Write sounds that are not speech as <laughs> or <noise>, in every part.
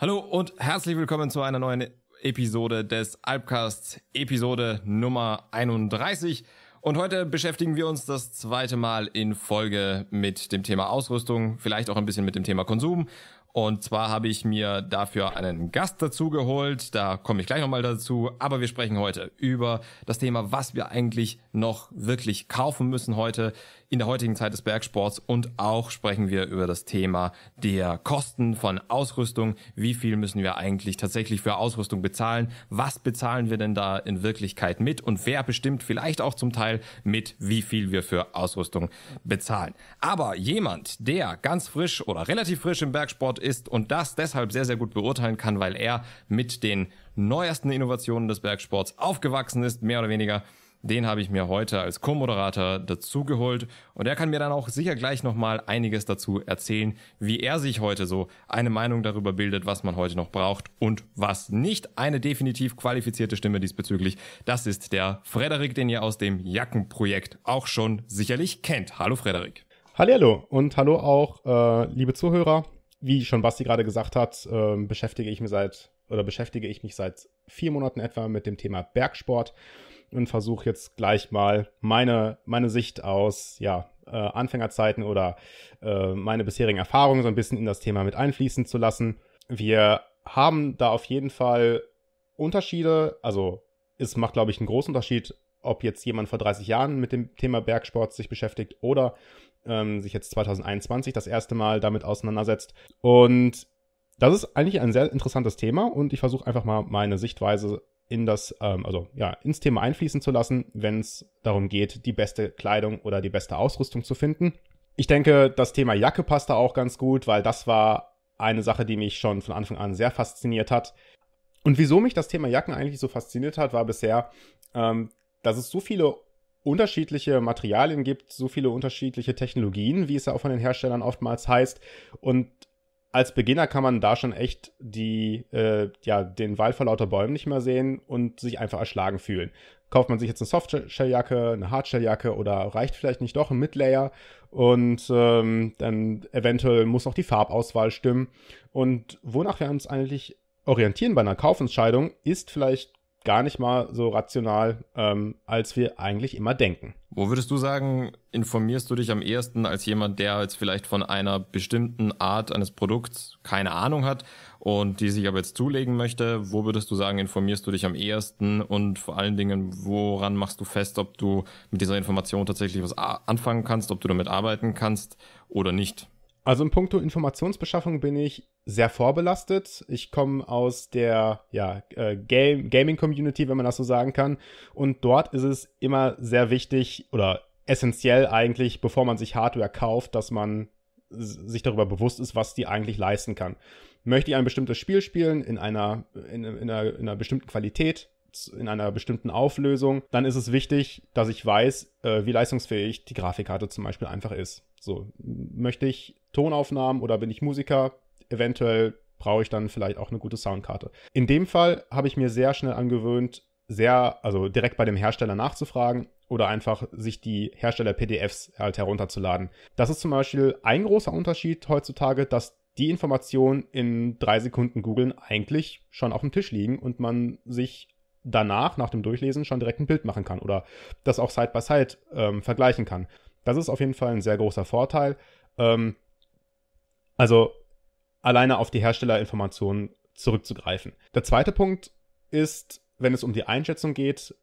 Hallo und herzlich willkommen zu einer neuen Episode des Alpcasts, Episode Nummer 31. Und heute beschäftigen wir uns das zweite Mal in Folge mit dem Thema Ausrüstung, vielleicht auch ein bisschen mit dem Thema Konsum. Und zwar habe ich mir dafür einen Gast dazu geholt, da komme ich gleich nochmal dazu, aber wir sprechen heute über das Thema, was wir eigentlich noch wirklich kaufen müssen heute in der heutigen Zeit des Bergsports und auch sprechen wir über das Thema der Kosten von Ausrüstung. Wie viel müssen wir eigentlich tatsächlich für Ausrüstung bezahlen? Was bezahlen wir denn da in Wirklichkeit mit? Und wer bestimmt vielleicht auch zum Teil mit, wie viel wir für Ausrüstung bezahlen? Aber jemand, der ganz frisch oder relativ frisch im Bergsport ist und das deshalb sehr, sehr gut beurteilen kann, weil er mit den neuesten Innovationen des Bergsports aufgewachsen ist, mehr oder weniger, den habe ich mir heute als Co-Moderator dazugeholt und er kann mir dann auch sicher gleich nochmal einiges dazu erzählen, wie er sich heute so eine Meinung darüber bildet, was man heute noch braucht und was nicht. Eine definitiv qualifizierte Stimme diesbezüglich, das ist der Frederik, den ihr aus dem Jackenprojekt auch schon sicherlich kennt. Hallo Frederik. Hallo und hallo auch, äh, liebe Zuhörer. Wie schon Basti gerade gesagt hat, äh, beschäftige ich mich seit oder beschäftige ich mich seit vier Monaten etwa mit dem Thema Bergsport und versuche jetzt gleich mal meine, meine Sicht aus ja, äh, Anfängerzeiten oder äh, meine bisherigen Erfahrungen so ein bisschen in das Thema mit einfließen zu lassen. Wir haben da auf jeden Fall Unterschiede. Also es macht, glaube ich, einen großen Unterschied, ob jetzt jemand vor 30 Jahren mit dem Thema Bergsport sich beschäftigt oder ähm, sich jetzt 2021 das erste Mal damit auseinandersetzt. Und das ist eigentlich ein sehr interessantes Thema und ich versuche einfach mal meine Sichtweise in das, ähm, also ja, ins Thema einfließen zu lassen, wenn es darum geht, die beste Kleidung oder die beste Ausrüstung zu finden. Ich denke, das Thema Jacke passt da auch ganz gut, weil das war eine Sache, die mich schon von Anfang an sehr fasziniert hat. Und wieso mich das Thema Jacken eigentlich so fasziniert hat, war bisher, ähm, dass es so viele unterschiedliche Materialien gibt, so viele unterschiedliche Technologien, wie es ja auch von den Herstellern oftmals heißt, und als Beginner kann man da schon echt die, äh, ja, den Wald vor lauter Bäumen nicht mehr sehen und sich einfach erschlagen fühlen. Kauft man sich jetzt eine Softshell-Jacke, eine Hardshell-Jacke oder reicht vielleicht nicht doch ein Midlayer und ähm, dann eventuell muss auch die Farbauswahl stimmen. Und wonach wir uns eigentlich orientieren bei einer Kaufentscheidung, ist vielleicht gar nicht mal so rational, ähm, als wir eigentlich immer denken. Wo würdest du sagen, informierst du dich am ehesten als jemand, der jetzt vielleicht von einer bestimmten Art eines Produkts keine Ahnung hat und die sich aber jetzt zulegen möchte? Wo würdest du sagen, informierst du dich am ehesten und vor allen Dingen, woran machst du fest, ob du mit dieser Information tatsächlich was anfangen kannst, ob du damit arbeiten kannst oder nicht? Also in puncto Informationsbeschaffung bin ich sehr vorbelastet. Ich komme aus der ja, äh, Game, Gaming-Community, wenn man das so sagen kann. Und dort ist es immer sehr wichtig oder essentiell eigentlich, bevor man sich Hardware kauft, dass man sich darüber bewusst ist, was die eigentlich leisten kann. Möchte ich ein bestimmtes Spiel spielen in einer, in, in einer, in einer bestimmten Qualität, in einer bestimmten Auflösung, dann ist es wichtig, dass ich weiß, äh, wie leistungsfähig die Grafikkarte zum Beispiel einfach ist. So, möchte ich Tonaufnahmen oder bin ich Musiker? Eventuell brauche ich dann vielleicht auch eine gute Soundkarte. In dem Fall habe ich mir sehr schnell angewöhnt, sehr, also direkt bei dem Hersteller nachzufragen oder einfach sich die Hersteller-PDFs halt herunterzuladen. Das ist zum Beispiel ein großer Unterschied heutzutage, dass die Informationen in drei Sekunden googeln eigentlich schon auf dem Tisch liegen und man sich danach, nach dem Durchlesen, schon direkt ein Bild machen kann oder das auch Side-by-Side ähm, vergleichen kann. Das ist auf jeden Fall ein sehr großer Vorteil. Ähm, also alleine auf die Herstellerinformationen zurückzugreifen. Der zweite Punkt ist, wenn es um die Einschätzung geht,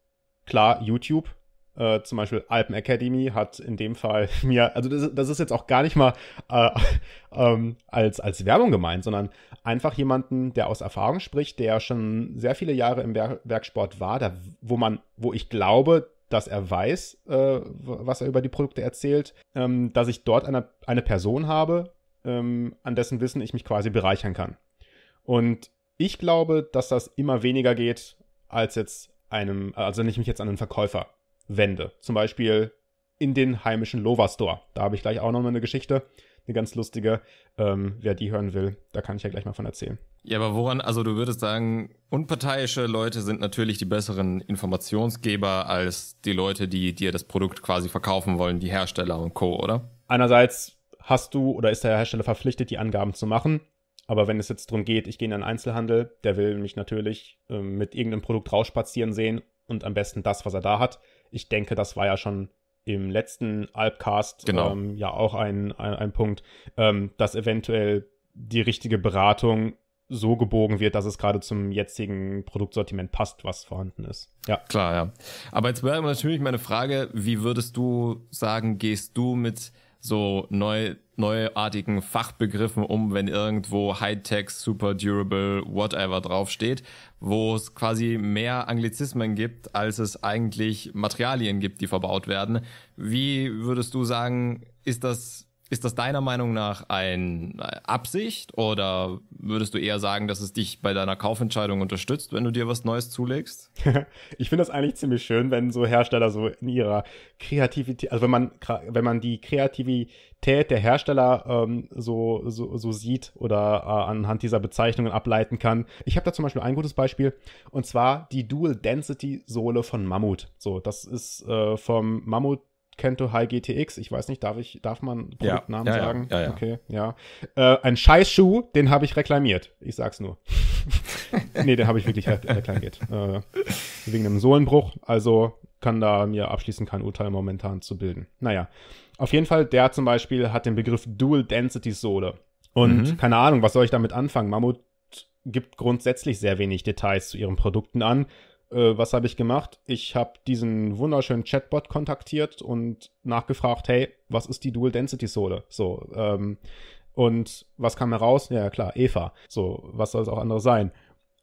klar, YouTube äh, zum Beispiel Alpen Academy hat in dem Fall <laughs> mir, also das, das ist jetzt auch gar nicht mal äh, <laughs> ähm, als, als Werbung gemeint, sondern einfach jemanden, der aus Erfahrung spricht, der schon sehr viele Jahre im Wer Werksport war, da, wo man, wo ich glaube, dass er weiß, äh, was er über die Produkte erzählt, ähm, dass ich dort eine, eine Person habe, ähm, an dessen Wissen ich mich quasi bereichern kann. Und ich glaube, dass das immer weniger geht, als jetzt einem, also nenne ich mich jetzt an einen Verkäufer Wende. Zum Beispiel in den heimischen Lova Store. Da habe ich gleich auch noch mal eine Geschichte, eine ganz lustige. Ähm, wer die hören will, da kann ich ja gleich mal von erzählen. Ja, aber woran, also du würdest sagen, unparteiische Leute sind natürlich die besseren Informationsgeber als die Leute, die dir das Produkt quasi verkaufen wollen, die Hersteller und Co., oder? Einerseits hast du oder ist der Hersteller verpflichtet, die Angaben zu machen. Aber wenn es jetzt darum geht, ich gehe in einen Einzelhandel, der will mich natürlich äh, mit irgendeinem Produkt rausspazieren sehen und am besten das, was er da hat ich denke, das war ja schon im letzten Alpcast genau. ähm, ja auch ein, ein, ein Punkt, ähm, dass eventuell die richtige Beratung so gebogen wird, dass es gerade zum jetzigen Produktsortiment passt, was vorhanden ist. Ja. Klar, ja. Aber jetzt wäre natürlich meine Frage, wie würdest du sagen, gehst du mit so neu, neuartigen Fachbegriffen um, wenn irgendwo High-Tech, Super Durable, whatever draufsteht, wo es quasi mehr Anglizismen gibt, als es eigentlich Materialien gibt, die verbaut werden. Wie würdest du sagen, ist das ist das deiner Meinung nach eine äh, Absicht oder würdest du eher sagen, dass es dich bei deiner Kaufentscheidung unterstützt, wenn du dir was Neues zulegst? <laughs> ich finde das eigentlich ziemlich schön, wenn so Hersteller so in ihrer Kreativität, also wenn man, wenn man die Kreativität der Hersteller ähm, so, so, so sieht oder äh, anhand dieser Bezeichnungen ableiten kann. Ich habe da zum Beispiel ein gutes Beispiel und zwar die Dual Density Sohle von Mammut. So, das ist äh, vom Mammut Kento High GTX, ich weiß nicht, darf ich, darf man Produktnamen ja, ja, sagen? Ja, ja, Okay, ja. Äh, ein Scheißschuh, den habe ich reklamiert. Ich sag's nur. <laughs> nee, den habe ich wirklich reklamiert. Äh, wegen einem Sohlenbruch. Also kann da mir abschließend kein Urteil momentan zu bilden. Naja. Auf jeden Fall, der zum Beispiel hat den Begriff Dual Density Sohle. Und mhm. keine Ahnung, was soll ich damit anfangen? Mammut gibt grundsätzlich sehr wenig Details zu ihren Produkten an äh, was habe ich gemacht? Ich habe diesen wunderschönen Chatbot kontaktiert und nachgefragt, hey, was ist die Dual Density Sohle? So, ähm, und was kam heraus? Ja, klar, Eva. So, was soll es auch anderes sein?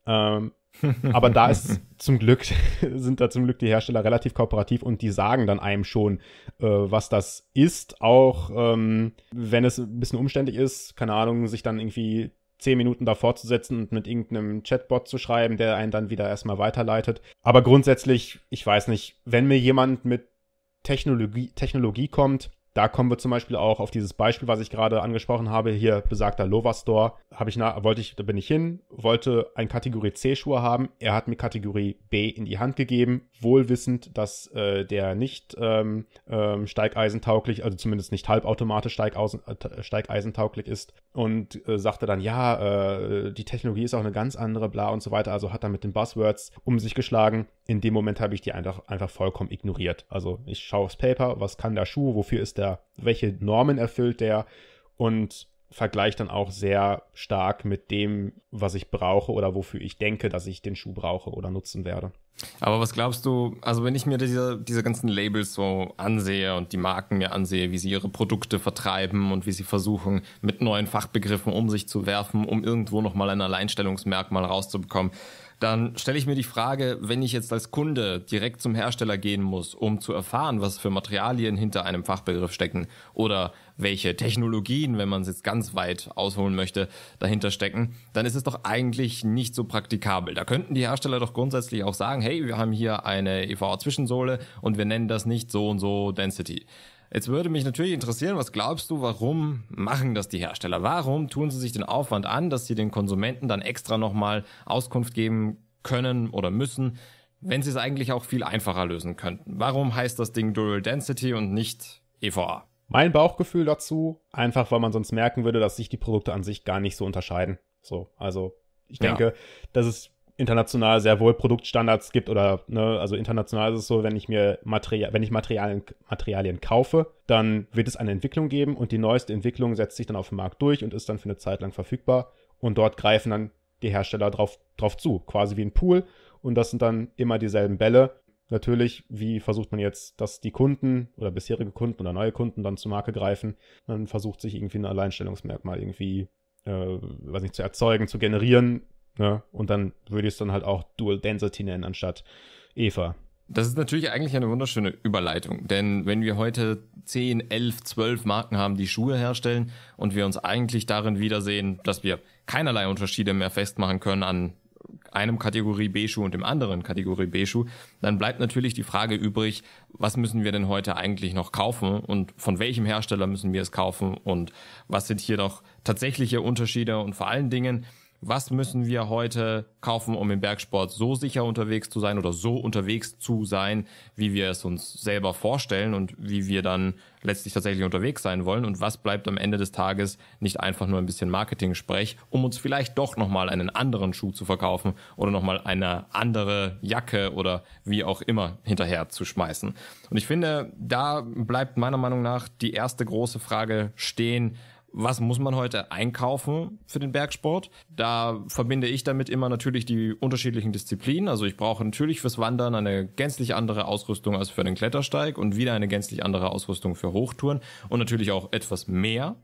Ähm, <laughs> aber da ist zum Glück, <laughs> sind da zum Glück die Hersteller relativ kooperativ und die sagen dann einem schon, äh, was das ist, auch ähm, wenn es ein bisschen umständlich ist, keine Ahnung, sich dann irgendwie zehn Minuten davor zu setzen und mit irgendeinem Chatbot zu schreiben, der einen dann wieder erstmal weiterleitet. Aber grundsätzlich, ich weiß nicht, wenn mir jemand mit Technologie, Technologie kommt, da kommen wir zum Beispiel auch auf dieses Beispiel, was ich gerade angesprochen habe, hier besagter Lova Store. Habe ich na, wollte ich, da bin ich hin, wollte ein Kategorie C Schuhe haben. Er hat mir Kategorie B in die Hand gegeben, wohlwissend, dass äh, der nicht ähm, ähm, steigeisentauglich, also zumindest nicht halbautomatisch Steigeisen, äh, steigeisentauglich ist. Und äh, sagte dann, ja, äh, die Technologie ist auch eine ganz andere, bla und so weiter. Also hat er mit den Buzzwords um sich geschlagen. In dem Moment habe ich die einfach, einfach vollkommen ignoriert. Also ich schaue aufs Paper, was kann der Schuh, wofür ist der der, welche Normen erfüllt der und vergleicht dann auch sehr stark mit dem, was ich brauche oder wofür ich denke, dass ich den Schuh brauche oder nutzen werde. Aber was glaubst du, also wenn ich mir diese, diese ganzen Labels so ansehe und die Marken mir ansehe, wie sie ihre Produkte vertreiben und wie sie versuchen, mit neuen Fachbegriffen um sich zu werfen, um irgendwo nochmal ein Alleinstellungsmerkmal rauszubekommen, dann stelle ich mir die Frage, wenn ich jetzt als Kunde direkt zum Hersteller gehen muss, um zu erfahren, was für Materialien hinter einem Fachbegriff stecken oder welche Technologien, wenn man es jetzt ganz weit ausholen möchte, dahinter stecken, dann ist es doch eigentlich nicht so praktikabel. Da könnten die Hersteller doch grundsätzlich auch sagen, hey, wir haben hier eine EVA-Zwischensohle und wir nennen das nicht so und so Density. Jetzt würde mich natürlich interessieren, was glaubst du, warum machen das die Hersteller? Warum tun sie sich den Aufwand an, dass sie den Konsumenten dann extra nochmal Auskunft geben können oder müssen, wenn sie es eigentlich auch viel einfacher lösen könnten? Warum heißt das Ding Dual Density und nicht EVA? Mein Bauchgefühl dazu, einfach weil man sonst merken würde, dass sich die Produkte an sich gar nicht so unterscheiden. So, also ich denke, ja. dass es international sehr wohl Produktstandards gibt oder ne, also international ist es so, wenn ich mir Material, wenn ich Materialien, Materialien kaufe, dann wird es eine Entwicklung geben und die neueste Entwicklung setzt sich dann auf dem Markt durch und ist dann für eine Zeit lang verfügbar und dort greifen dann die Hersteller drauf, drauf zu, quasi wie ein Pool und das sind dann immer dieselben Bälle. Natürlich, wie versucht man jetzt, dass die Kunden oder bisherige Kunden oder neue Kunden dann zur Marke greifen? Man versucht sich irgendwie ein Alleinstellungsmerkmal irgendwie, äh, weiß nicht, zu erzeugen, zu generieren, ja, ne? und dann würde ich es dann halt auch Dual Density nennen anstatt Eva. Das ist natürlich eigentlich eine wunderschöne Überleitung, denn wenn wir heute 10, 11, 12 Marken haben, die Schuhe herstellen und wir uns eigentlich darin wiedersehen, dass wir keinerlei Unterschiede mehr festmachen können an einem Kategorie B-Schuh und dem anderen Kategorie B-Schuh, dann bleibt natürlich die Frage übrig, was müssen wir denn heute eigentlich noch kaufen und von welchem Hersteller müssen wir es kaufen und was sind hier noch tatsächliche Unterschiede und vor allen Dingen, was müssen wir heute kaufen, um im Bergsport so sicher unterwegs zu sein oder so unterwegs zu sein, wie wir es uns selber vorstellen und wie wir dann letztlich tatsächlich unterwegs sein wollen und was bleibt am Ende des Tages nicht einfach nur ein bisschen Marketing-Sprech, um uns vielleicht doch nochmal einen anderen Schuh zu verkaufen oder nochmal eine andere Jacke oder wie auch immer hinterher zu schmeißen. Und ich finde, da bleibt meiner Meinung nach die erste große Frage stehen, was muss man heute einkaufen für den Bergsport. Da verbinde ich damit immer natürlich die unterschiedlichen Disziplinen. Also ich brauche natürlich fürs Wandern eine gänzlich andere Ausrüstung als für den Klettersteig und wieder eine gänzlich andere Ausrüstung für Hochtouren und natürlich auch etwas mehr.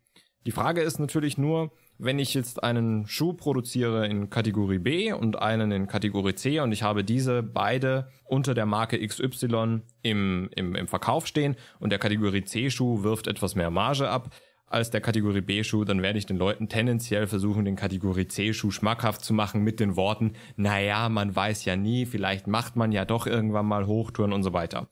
Die Frage ist natürlich nur, wenn ich jetzt einen Schuh produziere in Kategorie B und einen in Kategorie C und ich habe diese beide unter der Marke XY im, im, im Verkauf stehen und der Kategorie C Schuh wirft etwas mehr Marge ab als der Kategorie B-Schuh, dann werde ich den Leuten tendenziell versuchen, den Kategorie C-Schuh schmackhaft zu machen mit den Worten, naja, man weiß ja nie, vielleicht macht man ja doch irgendwann mal Hochtouren und so weiter.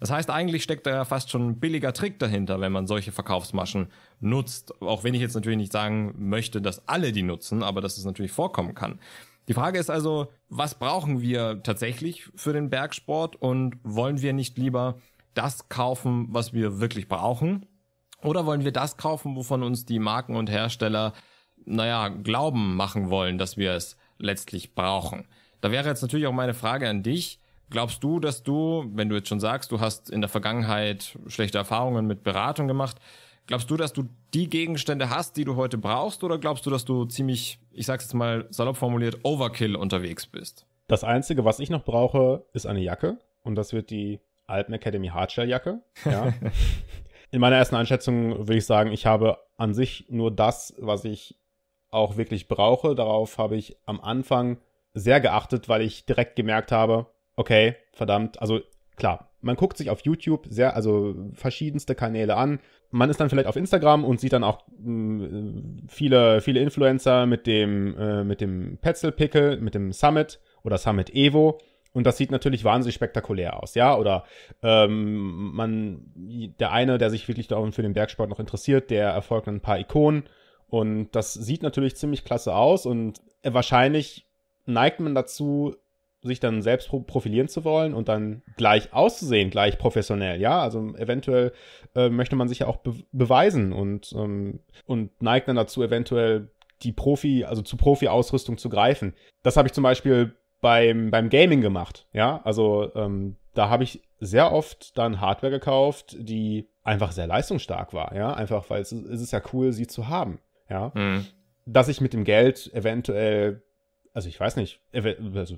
Das heißt, eigentlich steckt da ja fast schon ein billiger Trick dahinter, wenn man solche Verkaufsmaschen nutzt. Auch wenn ich jetzt natürlich nicht sagen möchte, dass alle die nutzen, aber dass es natürlich vorkommen kann. Die Frage ist also, was brauchen wir tatsächlich für den Bergsport und wollen wir nicht lieber das kaufen, was wir wirklich brauchen oder wollen wir das kaufen, wovon uns die Marken und Hersteller, naja, glauben machen wollen, dass wir es letztlich brauchen? Da wäre jetzt natürlich auch meine Frage an dich. Glaubst du, dass du, wenn du jetzt schon sagst, du hast in der Vergangenheit schlechte Erfahrungen mit Beratung gemacht, glaubst du, dass du die Gegenstände hast, die du heute brauchst, oder glaubst du, dass du ziemlich, ich sag's jetzt mal salopp formuliert, Overkill unterwegs bist? Das Einzige, was ich noch brauche, ist eine Jacke. Und das wird die Alpen Academy Hardshell Jacke. Ja. <laughs> in meiner ersten Einschätzung würde ich sagen, ich habe an sich nur das, was ich auch wirklich brauche. Darauf habe ich am Anfang sehr geachtet, weil ich direkt gemerkt habe, okay, verdammt, also klar, man guckt sich auf YouTube sehr, also verschiedenste Kanäle an. Man ist dann vielleicht auf Instagram und sieht dann auch mh, mm, viele, viele Influencer mit dem, äh, mit dem Petzl Pickle, mit dem Summit oder Summit Evo. Und das sieht natürlich wahnsinnig spektakulär aus, ja. Oder ähm, man, der eine, der sich wirklich darum für den Bergsport noch interessiert, der erfolgt ein paar Ikonen. Und das sieht natürlich ziemlich klasse aus und äh, wahrscheinlich neigt man dazu, sich dann selbst profilieren zu wollen und dann gleich auszusehen, gleich professionell, ja. Also eventuell äh, möchte man sich ja auch be beweisen und, ähm, und neigt dann dazu, eventuell die Profi, also zu Profi-Ausrüstung zu greifen. Das habe ich zum Beispiel beim, beim Gaming gemacht. Ja, also ähm, da habe ich sehr oft dann Hardware gekauft, die einfach sehr leistungsstark war. Ja, einfach weil es, es ist ja cool, sie zu haben. Ja, mhm. dass ich mit dem Geld eventuell, also ich weiß nicht, also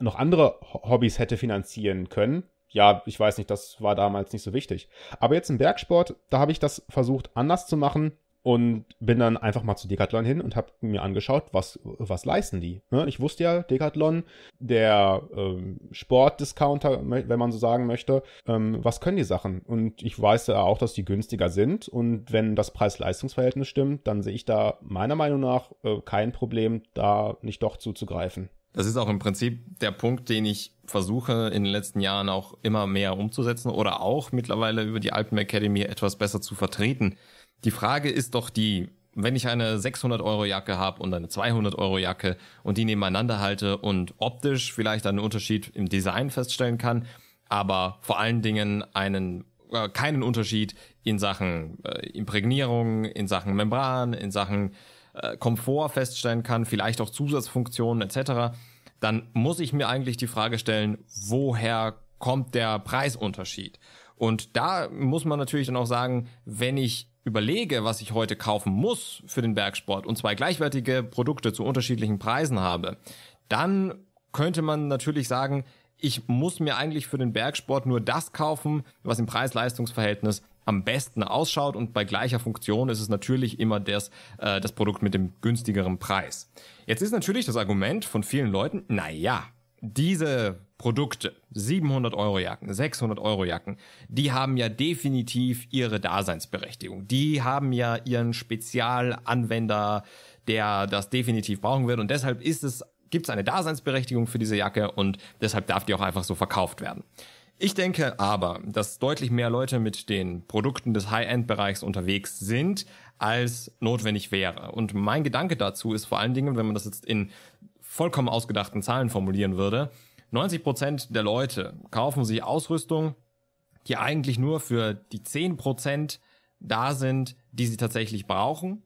noch andere Hobbys hätte finanzieren können. Ja, ich weiß nicht, das war damals nicht so wichtig. Aber jetzt im Bergsport, da habe ich das versucht anders zu machen und bin dann einfach mal zu Decathlon hin und habe mir angeschaut, was, was leisten die. Ne? Ich wusste ja, Decathlon, der ähm, Sportdiscounter, wenn man so sagen möchte, ähm, was können die Sachen? Und ich weiß ja auch, dass die günstiger sind. Und wenn das Preis-Leistungs-Verhältnis stimmt, dann sehe ich da meiner Meinung nach äh, kein Problem, da nicht doch zuzugreifen. Das ist auch im Prinzip der Punkt, den ich versuche in den letzten Jahren auch immer mehr umzusetzen oder auch mittlerweile über die Alpen Academy etwas besser zu vertreten die Frage ist doch die, wenn ich eine 600 Euro Jacke habe und eine 200 Euro Jacke und die nebeneinander halte und optisch vielleicht einen Unterschied im Design feststellen kann, aber vor allen Dingen einen äh, keinen Unterschied in Sachen äh, Imprägnierung, in Sachen Membran, in Sachen äh, Komfort feststellen kann, vielleicht auch Zusatzfunktionen etc., dann muss ich mir eigentlich die Frage stellen, woher kommt der Preisunterschied? Und da muss man natürlich dann auch sagen, wenn ich überlege, was ich heute kaufen muss für den Bergsport und zwei gleichwertige Produkte zu unterschiedlichen Preisen habe, dann könnte man natürlich sagen, ich muss mir eigentlich für den Bergsport nur das kaufen, was im Preis-Leistungs-Verhältnis am besten ausschaut und bei gleicher Funktion ist es natürlich immer das, äh, das Produkt mit dem günstigeren Preis. Jetzt ist natürlich das Argument von vielen Leuten, na diese Produkte, 700 Euro Jacken, 600 Euro Jacken, die haben ja definitiv ihre Daseinsberechtigung. Die haben ja ihren Spezialanwender, der das definitiv brauchen wird und deshalb ist es, gibt es eine Daseinsberechtigung für diese Jacke und deshalb darf die auch einfach so verkauft werden. Ich denke aber, dass deutlich mehr Leute mit den Produkten des High-End-Bereichs unterwegs sind, als notwendig wäre. Und mein Gedanke dazu ist vor allen Dingen, wenn man das jetzt in vollkommen ausgedachten Zahlen formulieren würde, 90 Prozent der Leute kaufen sich Ausrüstung, die eigentlich nur für die 10 Prozent da sind, die sie tatsächlich brauchen.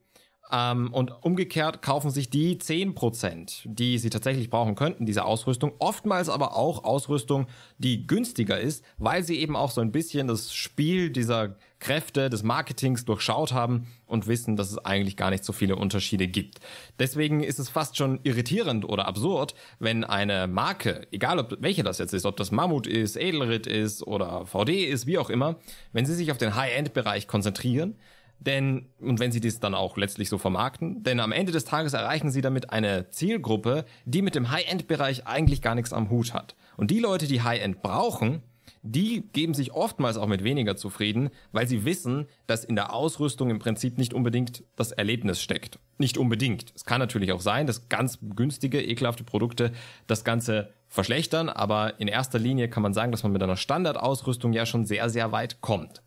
Ähm, und umgekehrt kaufen sich die 10%, die sie tatsächlich brauchen könnten, diese Ausrüstung. Oftmals aber auch Ausrüstung, die günstiger ist, weil sie eben auch so ein bisschen das Spiel dieser Kräfte des Marketings durchschaut haben und wissen, dass es eigentlich gar nicht so viele Unterschiede gibt. Deswegen ist es fast schon irritierend oder absurd, wenn eine Marke, egal ob welche das jetzt ist, ob das Mammut ist, Edelrit ist oder VD ist, wie auch immer, wenn sie sich auf den High-End-Bereich konzentrieren, denn, und wenn sie dies dann auch letztlich so vermarkten, denn am Ende des Tages erreichen sie damit eine Zielgruppe, die mit dem High-End-Bereich eigentlich gar nichts am Hut hat. Und die Leute, die High-End brauchen, die geben sich oftmals auch mit weniger zufrieden, weil sie wissen, dass in der Ausrüstung im Prinzip nicht unbedingt das Erlebnis steckt. Nicht unbedingt. Es kann natürlich auch sein, dass ganz günstige, ekelhafte Produkte das Ganze verschlechtern, aber in erster Linie kann man sagen, dass man mit einer Standardausrüstung ja schon sehr, sehr weit kommt.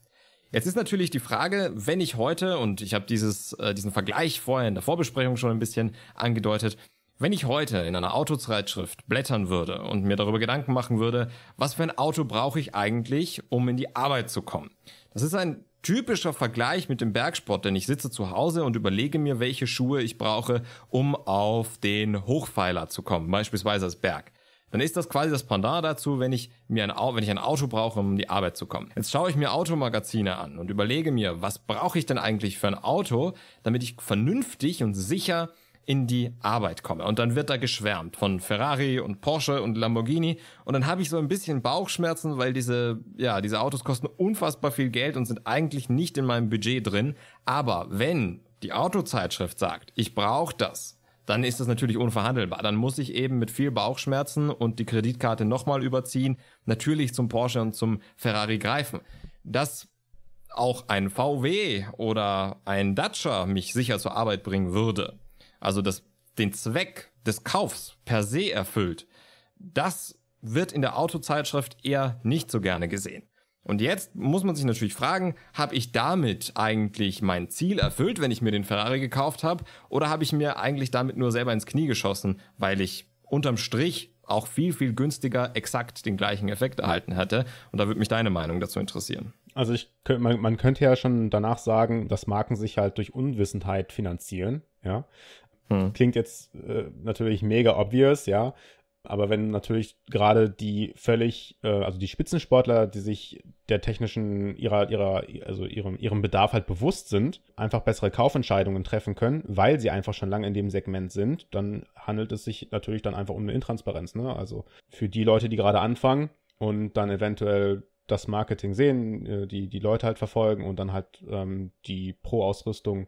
Jetzt ist natürlich die Frage, wenn ich heute, und ich habe dieses, äh, diesen Vergleich vorher in der Vorbesprechung schon ein bisschen angedeutet, wenn ich heute in einer Autozeitschrift blättern würde und mir darüber Gedanken machen würde, was für ein Auto brauche ich eigentlich, um in die Arbeit zu kommen? Das ist ein typischer Vergleich mit dem Bergsport, denn ich sitze zu Hause und überlege mir, welche Schuhe ich brauche, um auf den Hochpfeiler zu kommen, beispielsweise als Berg dann ist das quasi das Pendant dazu, wenn ich mir ein, wenn ich ein Auto brauche, um in die Arbeit zu kommen. Jetzt schaue ich mir Automagazine an und überlege mir, was brauche ich denn eigentlich für ein Auto, damit ich vernünftig und sicher in die Arbeit komme. Und dann wird da geschwärmt von Ferrari und Porsche und Lamborghini. Und dann habe ich so ein bisschen Bauchschmerzen, weil diese, ja, diese Autos kosten unfassbar viel Geld und sind eigentlich nicht in meinem Budget drin. Aber wenn die Autozeitschrift sagt, ich brauche das, dann ist das natürlich unverhandelbar. Dann muss ich eben mit viel Bauchschmerzen und die Kreditkarte nochmal überziehen, natürlich zum Porsche und zum Ferrari greifen. Dass auch ein VW oder ein Dacia mich sicher zur Arbeit bringen würde, also das, den Zweck des Kaufs per se erfüllt, das wird in der Autozeitschrift eher nicht so gerne gesehen. Und jetzt muss man sich natürlich fragen, habe ich damit eigentlich mein Ziel erfüllt, wenn ich mir den Ferrari gekauft habe, oder habe ich mir eigentlich damit nur selber ins Knie geschossen, weil ich unterm Strich auch viel, viel günstiger exakt den gleichen Effekt erhalten hätte. Und da würde mich deine Meinung dazu interessieren. Also ich, man, man könnte ja schon danach sagen, dass Marken sich halt durch Unwissenheit finanzieren, ja. Hm. Klingt jetzt äh, natürlich mega obvious, ja. Aber wenn natürlich gerade die völlig, äh, also die Spitzensportler, die sich der technischen, ihrer, ihrer, also ihrem, ihrem Bedarf halt bewusst sind, einfach bessere Kaufentscheidungen treffen können, weil sie einfach schon lange in dem Segment sind, dann handelt es sich natürlich dann einfach um eine Intransparenz. Ne? Also für die Leute, die gerade anfangen und dann eventuell das Marketing sehen, äh, die, die Leute halt verfolgen und dann halt ähm, die Pro-Ausrüstung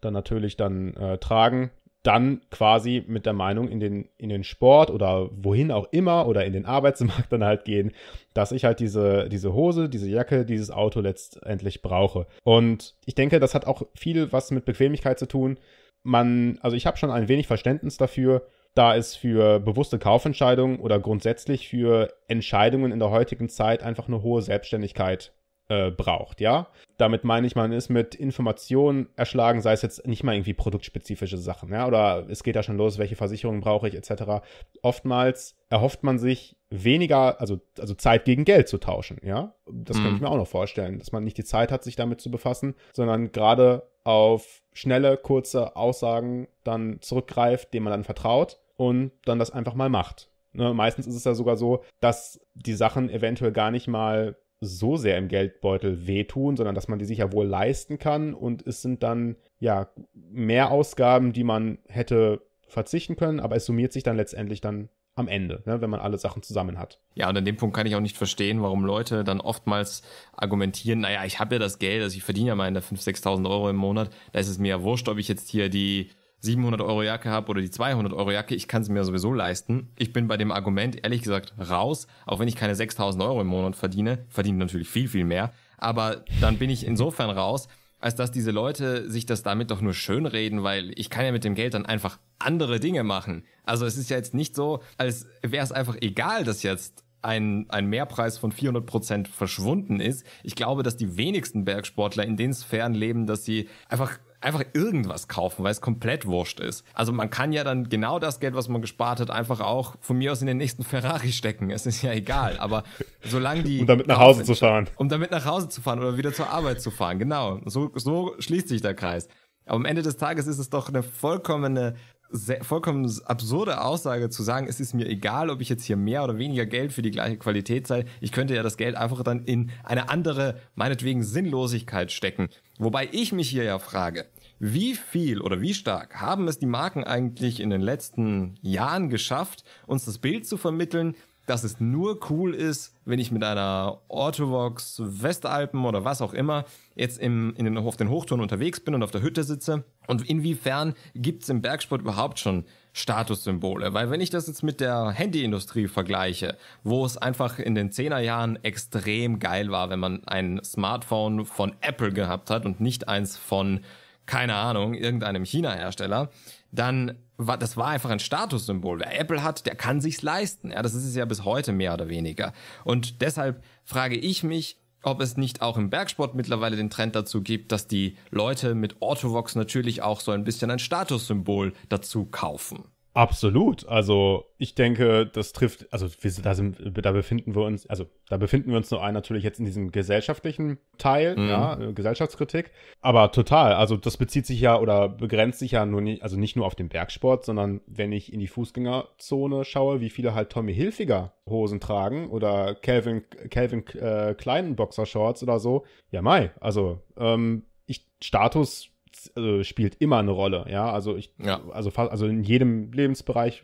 dann natürlich dann äh, tragen dann quasi mit der Meinung in den, in den Sport oder wohin auch immer oder in den Arbeitsmarkt dann halt gehen, dass ich halt diese, diese Hose, diese Jacke, dieses Auto letztendlich brauche. Und ich denke, das hat auch viel was mit Bequemlichkeit zu tun. Man, also ich habe schon ein wenig Verständnis dafür, da es für bewusste Kaufentscheidungen oder grundsätzlich für Entscheidungen in der heutigen Zeit einfach eine hohe Selbstständigkeit äh, braucht, ja damit meine ich, man ist mit Informationen erschlagen, sei es jetzt nicht mal irgendwie produktspezifische Sachen, ja, oder es geht da schon los, welche Versicherungen brauche ich, etc. Oftmals erhofft man sich weniger, also, also Zeit gegen Geld zu tauschen, ja. Das mhm. kann ich mir auch noch vorstellen, dass man nicht die Zeit hat, sich damit zu befassen, sondern gerade auf schnelle, kurze Aussagen dann zurückgreift, dem man dann vertraut und dann das einfach mal macht. Ne, meistens ist es ja sogar so, dass die Sachen eventuell gar nicht mal so sehr im Geldbeutel wehtun, sondern dass man die sich ja wohl leisten kann und es sind dann ja mehr Ausgaben, die man hätte verzichten können, aber es summiert sich dann letztendlich dann am Ende, ne, wenn man alle Sachen zusammen hat. Ja, und an dem Punkt kann ich auch nicht verstehen, warum Leute dann oftmals argumentieren, naja, ich habe ja das Geld, also ich verdiene ja meine 5.000, 6.000 Euro im Monat, da ist es mir ja wurscht, ob ich jetzt hier die 700 Euro Jacke habe oder die 200 Euro Jacke, ich kann es mir sowieso leisten. Ich bin bei dem Argument ehrlich gesagt raus, auch wenn ich keine 6000 Euro im Monat verdiene, verdiene natürlich viel, viel mehr, aber dann bin ich insofern raus, als dass diese Leute sich das damit doch nur schönreden, weil ich kann ja mit dem Geld dann einfach andere Dinge machen. Also es ist ja jetzt nicht so, als wäre es einfach egal, dass jetzt ein, ein Mehrpreis von 400 Prozent verschwunden ist. Ich glaube, dass die wenigsten Bergsportler in den Sphären leben, dass sie einfach einfach irgendwas kaufen, weil es komplett wurscht ist. Also man kann ja dann genau das Geld, was man gespart hat, einfach auch von mir aus in den nächsten Ferrari stecken. Es ist ja egal, aber solange die... um damit nach Hause zu fahren. Um damit nach Hause zu fahren oder wieder zur Arbeit zu fahren, genau. So, so schließt sich der Kreis. Aber am Ende des Tages ist es doch eine vollkommene sehr, vollkommen absurde Aussage zu sagen, es ist mir egal, ob ich jetzt hier mehr oder weniger Geld für die gleiche Qualität zahle. Ich könnte ja das Geld einfach dann in eine andere, meinetwegen Sinnlosigkeit stecken. Wobei ich mich hier ja frage, wie viel oder wie stark haben es die Marken eigentlich in den letzten Jahren geschafft, uns das Bild zu vermitteln, dass es nur cool ist, wenn ich mit einer Orthovox Westalpen oder was auch immer jetzt im, in den, auf den Hochtouren unterwegs bin und auf der Hütte sitze? Und inwiefern gibt's im Bergsport überhaupt schon Statussymbole? Weil wenn ich das jetzt mit der Handyindustrie vergleiche, wo es einfach in den 10er Jahren extrem geil war, wenn man ein Smartphone von Apple gehabt hat und nicht eins von keine Ahnung, irgendeinem China-Hersteller, dann war, das war einfach ein Statussymbol. Wer Apple hat, der kann sich's leisten. Ja, das ist es ja bis heute mehr oder weniger. Und deshalb frage ich mich, ob es nicht auch im Bergsport mittlerweile den Trend dazu gibt, dass die Leute mit Orthovox natürlich auch so ein bisschen ein Statussymbol dazu kaufen. Absolut. Also ich denke, das trifft, also wir, da, sind, da befinden wir uns, also da befinden wir uns nur ein natürlich jetzt in diesem gesellschaftlichen Teil, mhm. ja, äh, Gesellschaftskritik. Aber total, also das bezieht sich ja oder begrenzt sich ja nur nicht, also nicht nur auf den Bergsport, sondern wenn ich in die Fußgängerzone schaue, wie viele halt Tommy Hilfiger Hosen tragen oder Calvin, Calvin äh, kleinen Boxershorts oder so. Ja, mai. Also ähm, ich Status also spielt immer eine Rolle. Ja, also ich, ja. also also in jedem Lebensbereich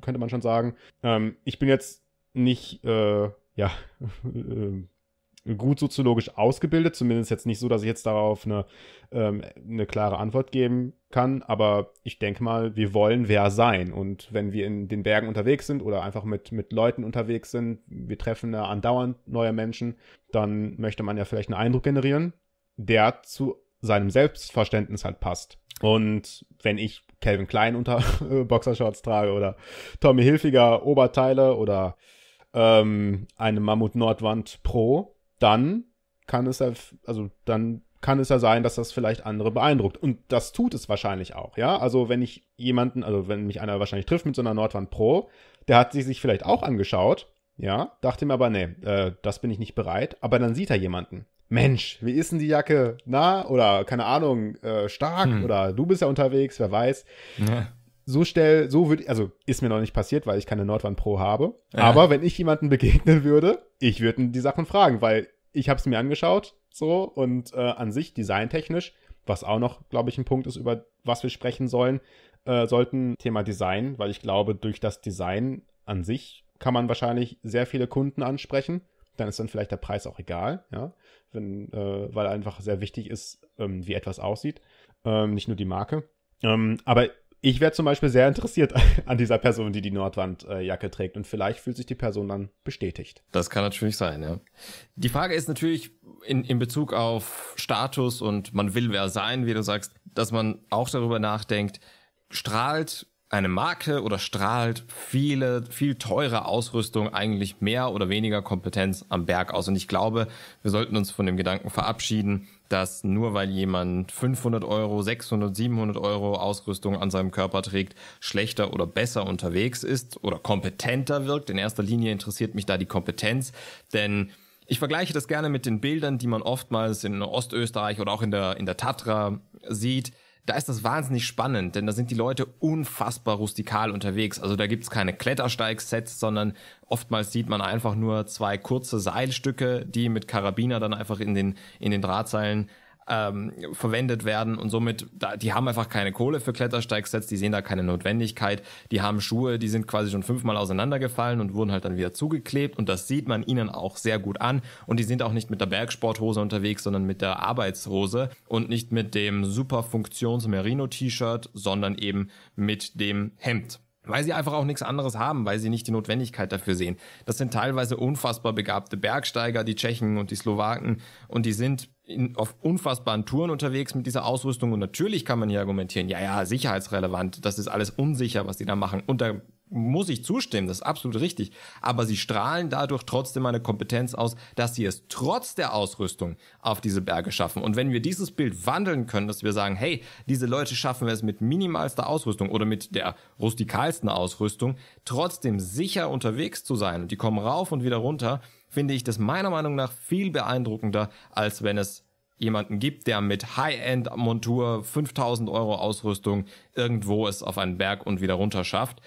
könnte man schon sagen. Ähm, ich bin jetzt nicht, äh, ja, <laughs> äh, gut soziologisch ausgebildet, zumindest jetzt nicht so, dass ich jetzt darauf eine, ähm, eine klare Antwort geben kann, aber ich denke mal, wir wollen wer sein und wenn wir in den Bergen unterwegs sind oder einfach mit, mit Leuten unterwegs sind, wir treffen da andauernd neue Menschen, dann möchte man ja vielleicht einen Eindruck generieren, der zu seinem Selbstverständnis halt passt. Und wenn ich Calvin Klein unter <laughs> äh, Boxershorts trage oder Tommy Hilfiger Oberteile oder ähm, eine Mammut Nordwand Pro, dann kann es ja, also dann kann es ja sein, dass das vielleicht andere beeindruckt. Und das tut es wahrscheinlich auch, ja. Also wenn ich jemanden, also wenn mich einer wahrscheinlich trifft mit so einer Nordwand Pro, der hat sie sich vielleicht auch angeschaut, ja, dachte mir aber, nee, äh, das bin ich nicht bereit, aber dann sieht er jemanden. Mensch, wie ist denn die Jacke? Na, oder keine Ahnung, äh, stark hm. oder du bist ja unterwegs, wer weiß. Ja. So schnell, so würde, also ist mir noch nicht passiert, weil ich keine Nordwand Pro habe. Ja. Aber wenn ich jemanden begegnen würde, ich würde die Sachen fragen, weil ich habe es mir angeschaut, so und äh, an sich designtechnisch, was auch noch, glaube ich, ein Punkt ist, über was wir sprechen sollen, äh, sollten Thema Design, weil ich glaube, durch das Design an sich kann man wahrscheinlich sehr viele Kunden ansprechen dann ist dann vielleicht der Preis auch egal, ja, wenn, äh, weil einfach sehr wichtig ist, ähm, wie etwas aussieht, ähm, nicht nur die Marke. Ähm, aber ich wäre zum Beispiel sehr interessiert <laughs> an dieser Person, die die Nordwandjacke äh, trägt. Und vielleicht fühlt sich die Person dann bestätigt. Das kann natürlich sein, ja. Die Frage ist natürlich in, in Bezug auf Status und man will wer sein, wie du sagst, dass man auch darüber nachdenkt, strahlt eine Marke oder strahlt viele, viel teure Ausrüstung eigentlich mehr oder weniger Kompetenz am Berg aus. Und ich glaube, wir sollten uns von dem Gedanken verabschieden, dass nur weil jemand 500 Euro, 600, 700 Euro Ausrüstung an seinem Körper trägt, schlechter oder besser unterwegs ist oder kompetenter wirkt. In erster Linie interessiert mich da die Kompetenz, denn ich vergleiche das gerne mit den Bildern, die man oftmals in Ostösterreich oder auch in der, in der Tatra sieht da ist das wahnsinnig spannend, denn da sind die Leute unfassbar rustikal unterwegs. Also da gibt's keine Klettersteigsets, sondern oftmals sieht man einfach nur zwei kurze Seilstücke, die mit Karabiner dann einfach in den, in den Drahtseilen ähm, verwendet werden und somit, da, die haben einfach keine Kohle für Klettersteigsets, die sehen da keine Notwendigkeit, die haben Schuhe, die sind quasi schon fünfmal auseinandergefallen und wurden halt dann wieder zugeklebt und das sieht man ihnen auch sehr gut an und die sind auch nicht mit der Bergsporthose unterwegs, sondern mit der Arbeitshose und nicht mit dem super Funktions Merino T-Shirt, sondern eben mit dem Hemd weil sie einfach auch nichts anderes haben, weil sie nicht die Notwendigkeit dafür sehen. Das sind teilweise unfassbar begabte Bergsteiger, die Tschechen und die Slowaken, und die sind in, auf unfassbaren Touren unterwegs mit dieser Ausrüstung und natürlich kann man hier argumentieren, ja, ja, sicherheitsrelevant, das ist alles unsicher, was die da machen. Und da muss ich zustimmen, das ist absolut richtig. Aber sie strahlen dadurch trotzdem eine Kompetenz aus, dass sie es trotz der Ausrüstung auf diese Berge schaffen. Und wenn wir dieses Bild wandeln können, dass wir sagen, hey, diese Leute schaffen es mit minimalster Ausrüstung oder mit der rustikalsten Ausrüstung, trotzdem sicher unterwegs zu sein und die kommen rauf und wieder runter, finde ich das meiner Meinung nach viel beeindruckender, als wenn es jemanden gibt, der mit High-End-Montur, 5000 Euro Ausrüstung irgendwo es auf einen Berg und wieder runter schafft.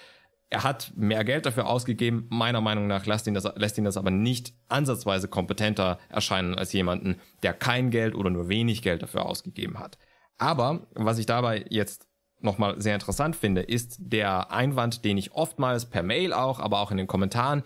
Er hat mehr Geld dafür ausgegeben. Meiner Meinung nach lässt ihn, das, lässt ihn das aber nicht ansatzweise kompetenter erscheinen als jemanden, der kein Geld oder nur wenig Geld dafür ausgegeben hat. Aber was ich dabei jetzt nochmal sehr interessant finde, ist der Einwand, den ich oftmals per Mail auch, aber auch in den Kommentaren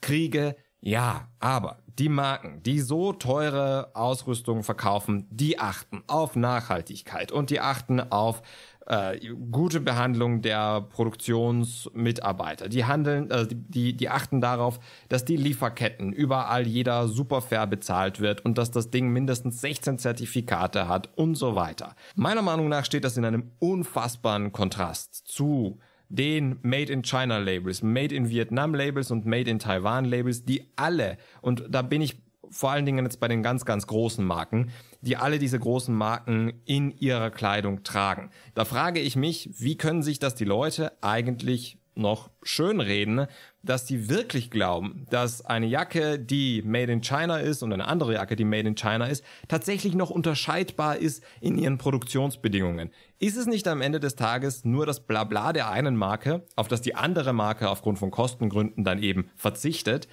kriege, ja, aber die Marken, die so teure Ausrüstung verkaufen, die achten auf Nachhaltigkeit und die achten auf äh, gute Behandlung der Produktionsmitarbeiter. Die handeln, äh, die, die achten darauf, dass die Lieferketten überall jeder super fair bezahlt wird und dass das Ding mindestens 16 Zertifikate hat und so weiter. Meiner Meinung nach steht das in einem unfassbaren Kontrast zu den Made in China Labels, Made in Vietnam Labels und Made in Taiwan Labels, die alle, und da bin ich vor allen Dingen jetzt bei den ganz, ganz großen Marken, die alle diese großen Marken in ihrer Kleidung tragen. Da frage ich mich, wie können sich das die Leute eigentlich noch schönreden, dass die wirklich glauben, dass eine Jacke, die made in China ist und eine andere Jacke, die made in China ist, tatsächlich noch unterscheidbar ist in ihren Produktionsbedingungen. Ist es nicht am Ende des Tages nur das Blabla der einen Marke, auf das die andere Marke aufgrund von Kostengründen dann eben verzichtet,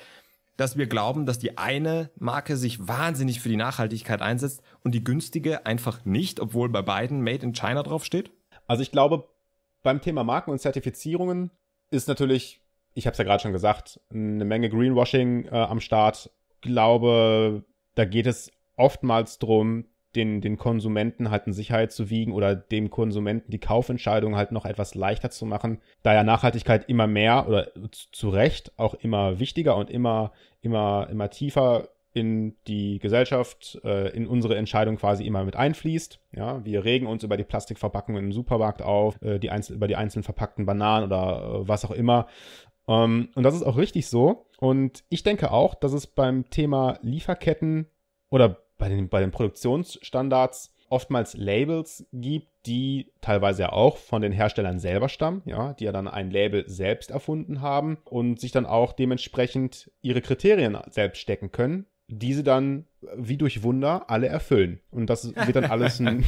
dass wir glauben, dass die eine Marke sich wahnsinnig für die Nachhaltigkeit einsetzt und die günstige einfach nicht, obwohl bei beiden Made in China draufsteht? Also ich glaube, beim Thema Marken und Zertifizierungen ist natürlich, ich habe es ja gerade schon gesagt, eine Menge Greenwashing äh, am Start. Glaube, da geht es oftmals drum, den, den Konsumenten halt in Sicherheit zu wiegen oder dem Konsumenten die Kaufentscheidung halt noch etwas leichter zu machen, da ja Nachhaltigkeit immer mehr oder zu Recht auch immer wichtiger und immer, immer, immer tiefer in die Gesellschaft, äh, in unsere Entscheidung quasi immer mit einfließt. Ja, wir regen uns über die Plastikverpackungen im Supermarkt auf, äh, die einzel über die einzeln verpackten Bananen oder äh, was auch immer. Ähm, und das ist auch richtig so. Und ich denke auch, dass es beim Thema Lieferketten oder bei den, bei den Produktionsstandards oftmals Labels gibt, die teilweise ja auch von den Herstellern selber stammen, ja, die ja dann ein Label selbst erfunden haben und sich dann auch dementsprechend ihre Kriterien selbst stecken können, diese dann äh, wie durch Wunder alle erfüllen. Und das wird dann <laughs> alles ein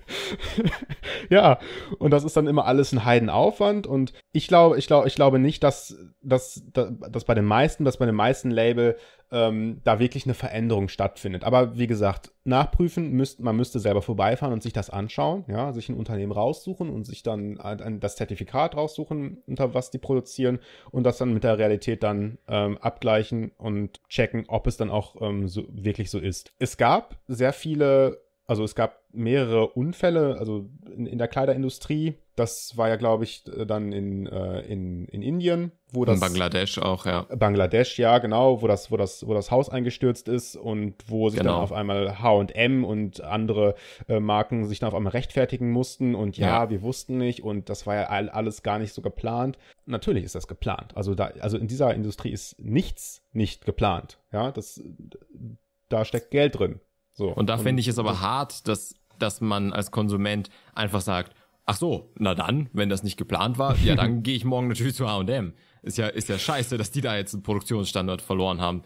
<laughs> ja, und das ist dann immer alles ein Heidenaufwand und ich glaube, ich glaube, ich glaube nicht, dass, dass, dass bei den meisten, dass bei den meisten Label ähm, da wirklich eine Veränderung stattfindet. Aber wie gesagt, nachprüfen müsst, man müsste selber vorbeifahren und sich das anschauen, ja, sich ein Unternehmen raussuchen und sich dann das Zertifikat raussuchen, unter was die produzieren und das dann mit der Realität dann ähm, abgleichen und checken, ob es dann auch ähm, so, wirklich so ist. Es gab sehr viele also es gab mehrere Unfälle, also in, in der Kleiderindustrie. Das war ja, glaube ich, äh, dann in, äh, in, in Indien, wo das. In Bangladesch auch, ja. Bangladesch, ja, genau, wo das, wo das, wo das Haus eingestürzt ist und wo sich genau. dann auf einmal HM und andere äh, Marken sich dann auf einmal rechtfertigen mussten und ja, ja, wir wussten nicht und das war ja alles gar nicht so geplant. Natürlich ist das geplant. Also da, also in dieser Industrie ist nichts nicht geplant. Ja, das da steckt Geld drin. So. Und da finde ich es aber hart, dass, dass man als Konsument einfach sagt, ach so, na dann, wenn das nicht geplant war, ja, dann <laughs> gehe ich morgen natürlich zu H&M. Ist ja, ist ja scheiße, dass die da jetzt einen Produktionsstandort verloren haben.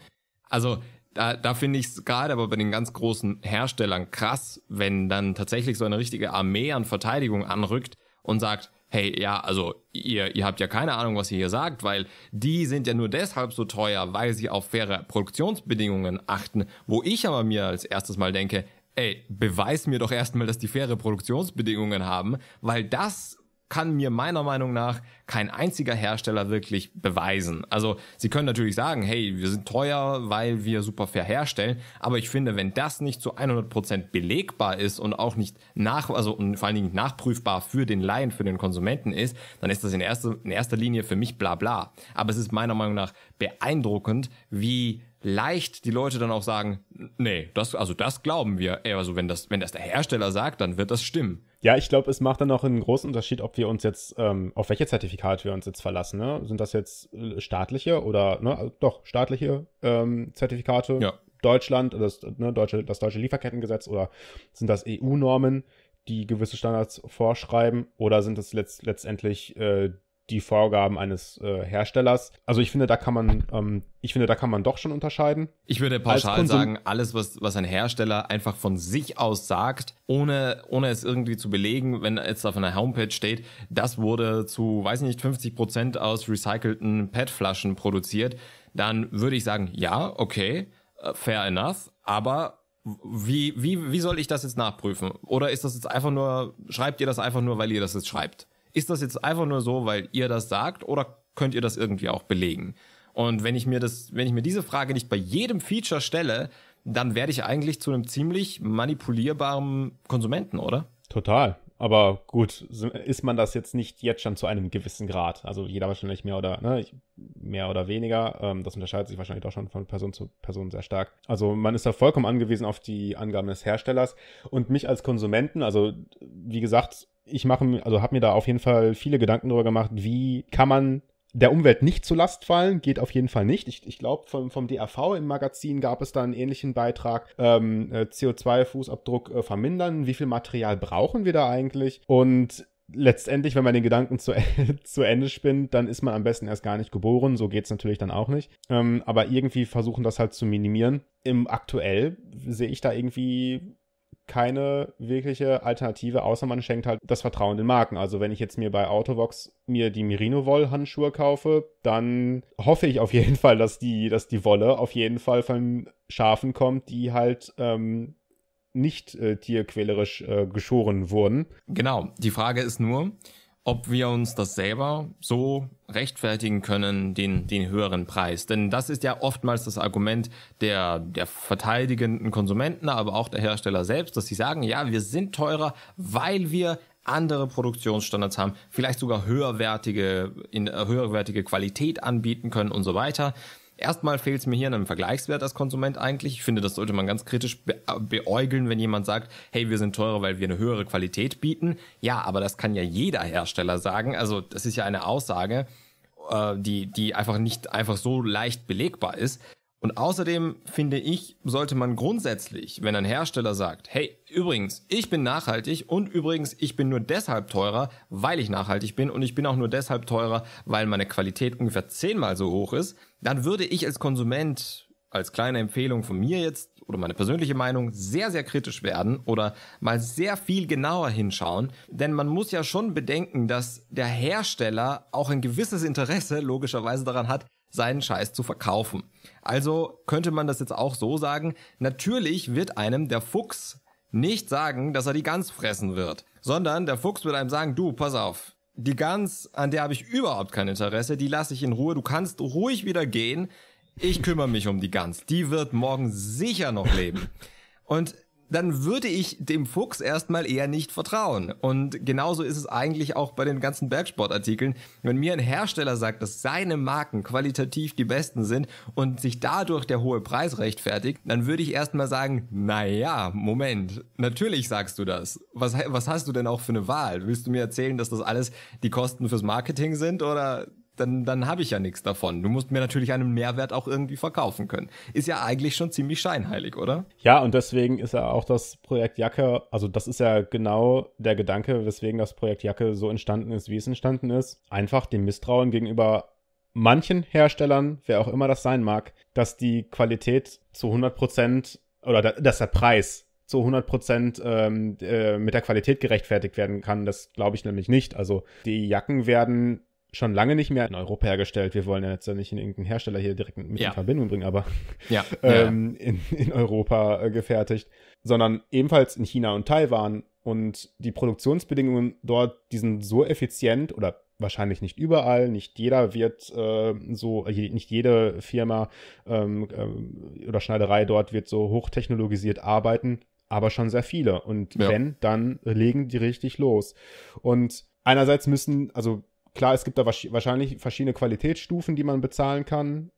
Also, da, da finde ich es gerade aber bei den ganz großen Herstellern krass, wenn dann tatsächlich so eine richtige Armee an Verteidigung anrückt und sagt, hey, ja, also ihr, ihr habt ja keine Ahnung, was ihr hier sagt, weil die sind ja nur deshalb so teuer, weil sie auf faire Produktionsbedingungen achten, wo ich aber mir als erstes mal denke, ey, beweis mir doch erstmal, dass die faire Produktionsbedingungen haben, weil das kann mir meiner Meinung nach kein einziger Hersteller wirklich beweisen. Also sie können natürlich sagen, hey, wir sind teuer, weil wir super fair herstellen, aber ich finde, wenn das nicht zu 100% Prozent belegbar ist und auch nicht nach, also und vor allen Dingen nachprüfbar für den Laien, für den Konsumenten ist, dann ist das in erster, in erster Linie für mich bla bla. Aber es ist meiner Meinung nach beeindruckend, wie leicht die Leute dann auch sagen, nee, das, also das glauben wir. also wenn das, wenn das der Hersteller sagt, dann wird das stimmen. Ja, ich glaube, es macht dann auch einen großen Unterschied, ob wir uns jetzt, ähm, auf welche Zertifikate wir uns jetzt verlassen. Ne? Sind das jetzt äh, staatliche oder, ne, also doch, staatliche ähm, Zertifikate? Ja. Deutschland, das, ne, deutsche, das deutsche Lieferkettengesetz oder sind das EU-Normen, die gewisse Standards vorschreiben oder sind das letzt, letztendlich äh, die Vorgaben eines äh, Herstellers. Also ich finde, da kann man, ähm, ich finde, da kann man doch schon unterscheiden. Ich würde pauschal sagen, alles, was, was ein Hersteller einfach von sich aus sagt, ohne, ohne es irgendwie zu belegen, wenn jetzt auf einer Homepage steht, das wurde zu, weiß nicht, 50 Prozent aus recycelten PET-Flaschen produziert, dann würde ich sagen, ja, okay, äh, fair enough, aber wie, wie, wie soll ich das jetzt nachprüfen? Oder ist das jetzt einfach nur, schreibt ihr das einfach nur, weil ihr das jetzt schreibt? Ist das jetzt einfach nur so, weil ihr das sagt oder könnt ihr das irgendwie auch belegen? Und wenn ich mir das, wenn ich mir diese Frage nicht bei jedem Feature stelle, dann werde ich eigentlich zu einem ziemlich manipulierbaren Konsumenten, oder? Total. Aber gut, ist man das jetzt nicht jetzt schon zu einem gewissen Grad? Also jeder wahrscheinlich mehr oder ne, mehr oder weniger. Ähm, das unterscheidet sich wahrscheinlich auch schon von Person zu Person sehr stark. Also man ist da vollkommen angewiesen auf die Angaben des Herstellers. Und mich als Konsumenten, also wie gesagt, ich mache, also habe mir da auf jeden Fall viele Gedanken darüber gemacht, wie kann man der Umwelt nicht zu Last fallen, geht auf jeden Fall nicht. Ich, ich glaube, vom, vom DAV im Magazin gab es da einen ähnlichen Beitrag, ähm, äh, CO2-Fußabdruck äh, vermindern, wie viel Material brauchen wir da eigentlich und letztendlich, wenn man den Gedanken zu, <laughs> zu Ende spinnt, dann ist man am besten erst gar nicht geboren. So geht's natürlich dann auch nicht. Ähm, aber irgendwie versuchen das halt zu minimieren. Im aktuell sehe ich da irgendwie keine wirkliche Alternative, außer man schenkt halt das Vertrauen den Marken. Also wenn ich jetzt mir bei Autovox mir die Merino-Woll-Handschuhe kaufe, dann hoffe ich auf jeden <laughs> Fall, dass die, dass die Wolle auf jeden Fall von Schafen kommt, die halt ähm, nicht äh, tierquälerisch äh, geschoren wurden. Genau. Die Frage ist nur, ob wir uns das selber so rechtfertigen können, den, den höheren Preis. Denn das ist ja oftmals das Argument der, der verteidigenden Konsumenten, aber auch der Hersteller selbst, dass sie sagen, ja, wir sind teurer, weil wir andere Produktionsstandards haben, vielleicht sogar höherwertige, in höherwertige Qualität anbieten können und so weiter. Erstmal fehlt es mir hier an einem Vergleichswert als Konsument eigentlich. Ich finde, das sollte man ganz kritisch be äh, beäugeln, wenn jemand sagt, hey, wir sind teurer, weil wir eine höhere Qualität bieten. Ja, aber das kann ja jeder Hersteller sagen. Also das ist ja eine Aussage, äh, die, die einfach nicht einfach so leicht belegbar ist. Und außerdem finde ich, sollte man grundsätzlich, wenn ein Hersteller sagt, hey, übrigens, ich bin nachhaltig und übrigens, ich bin nur deshalb teurer, weil ich nachhaltig bin und ich bin auch nur deshalb teurer, weil meine Qualität ungefähr zehnmal so hoch ist, dann würde ich als Konsument, als kleine Empfehlung von mir jetzt oder meine persönliche Meinung, sehr, sehr kritisch werden oder mal sehr viel genauer hinschauen, denn man muss ja schon bedenken, dass der Hersteller auch ein gewisses Interesse logischerweise daran hat, seinen Scheiß zu verkaufen. Also könnte man das jetzt auch so sagen, natürlich wird einem der Fuchs nicht sagen, dass er die Gans fressen wird, sondern der Fuchs wird einem sagen, du, pass auf, die Gans, an der habe ich überhaupt kein Interesse, die lasse ich in Ruhe, du kannst ruhig wieder gehen, ich kümmere mich um die Gans, die wird morgen sicher noch leben. Und dann würde ich dem Fuchs erstmal eher nicht vertrauen. Und genauso ist es eigentlich auch bei den ganzen Bergsportartikeln. Wenn mir ein Hersteller sagt, dass seine Marken qualitativ die besten sind und sich dadurch der hohe Preis rechtfertigt, dann würde ich erstmal sagen, naja, Moment, natürlich sagst du das. Was, was hast du denn auch für eine Wahl? Willst du mir erzählen, dass das alles die Kosten fürs Marketing sind oder dann, dann habe ich ja nichts davon. Du musst mir natürlich einen Mehrwert auch irgendwie verkaufen können. Ist ja eigentlich schon ziemlich scheinheilig, oder? Ja, und deswegen ist ja auch das Projekt Jacke, also das ist ja genau der Gedanke, weswegen das Projekt Jacke so entstanden ist, wie es entstanden ist. Einfach dem Misstrauen gegenüber manchen Herstellern, wer auch immer das sein mag, dass die Qualität zu 100% oder dass der Preis zu 100 Prozent ähm, äh, mit der Qualität gerechtfertigt werden kann. Das glaube ich nämlich nicht. Also die Jacken werden schon lange nicht mehr in Europa hergestellt. Wir wollen ja jetzt nicht in irgendeinen Hersteller hier direkt mit ja. in Verbindung bringen, aber ja. <laughs> ähm, in, in Europa äh, gefertigt, sondern ebenfalls in China und Taiwan. Und die Produktionsbedingungen dort, die sind so effizient oder wahrscheinlich nicht überall, nicht jeder wird äh, so, nicht jede Firma ähm, äh, oder Schneiderei dort wird so hochtechnologisiert arbeiten, aber schon sehr viele. Und ja. wenn, dann legen die richtig los. Und einerseits müssen, also Klar, es gibt da wahrscheinlich verschiedene Qualitätsstufen, die man bezahlen kann.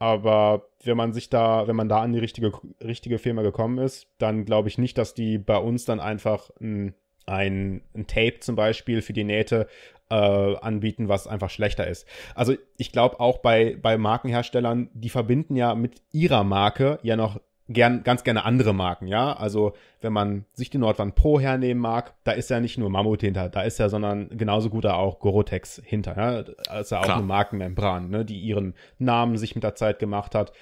Aber wenn man sich da, wenn man da an die richtige, richtige Firma gekommen ist, dann glaube ich nicht, dass die bei uns dann einfach ein, ein, ein Tape zum Beispiel für die Nähte äh, anbieten, was einfach schlechter ist. Also ich glaube auch bei, bei Markenherstellern, die verbinden ja mit ihrer Marke ja noch gern, ganz gerne andere Marken, ja. Also wenn man sich die Nordwand Pro hernehmen mag, da ist ja nicht nur Mammut hinter, da ist ja, sondern genauso gut da auch Gorotex hinter, ja. Da ist ja auch Klar. eine Markenmembran, ne, die ihren Namen sich mit der Zeit gemacht hat.